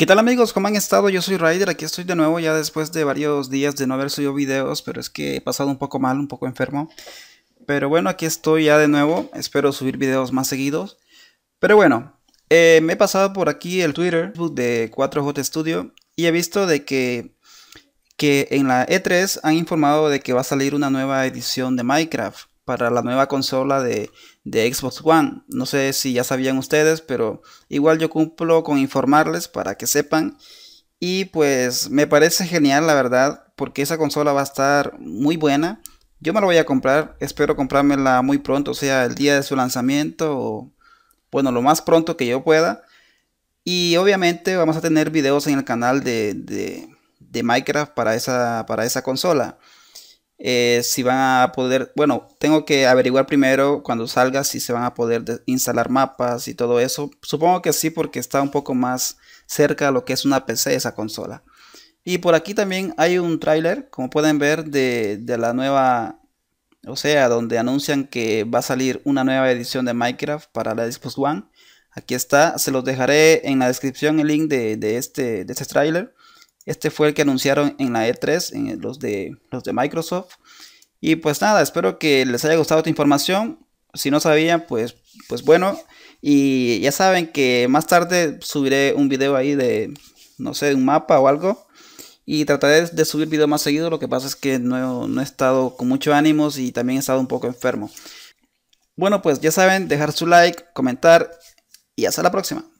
¿Qué tal amigos? ¿Cómo han estado? Yo soy Ryder, aquí estoy de nuevo ya después de varios días de no haber subido videos, pero es que he pasado un poco mal, un poco enfermo. Pero bueno, aquí estoy ya de nuevo, espero subir videos más seguidos. Pero bueno, eh, me he pasado por aquí el Twitter de 4J Studio y he visto de que, que en la E3 han informado de que va a salir una nueva edición de Minecraft para la nueva consola de, Xbox One. No sé si ya sabían ustedes, pero igual yo cumplo con informarles para que sepan. Y pues me parece genial, la verdad, porque esa consola va a estar muy buena. Yo me la voy a comprar, espero comprármela muy pronto, o sea, el día de su lanzamiento o, bueno, lo más pronto que yo pueda. Y obviamente vamos a tener videos en el canal de, de, de Minecraft para esa, para esa consola. Eh, si van a poder, bueno, tengo que averiguar primero cuando salga si se van a poder instalar mapas y todo eso. Supongo que sí porque está un poco más cerca de lo que es una PC esa consola. Y por aquí también hay un tráiler, como pueden ver, de, la nueva, o sea, donde anuncian que va a salir una nueva edición de Minecraft para la Xbox One. Aquí está, se los dejaré en la descripción el link de, de este, de este tráiler. Este fue el que anunciaron en la E3, en los, de, los de Microsoft. Y pues nada, espero que les haya gustado esta información. Si no sabían, pues, pues bueno. Y ya saben que más tarde subiré un video ahí de, no sé, un mapa o algo. Y trataré de subir video más seguido. Lo que pasa es que no, he estado con mucho ánimos y también he estado un poco enfermo. Bueno, pues ya saben, dejar su like, comentar y hasta la próxima.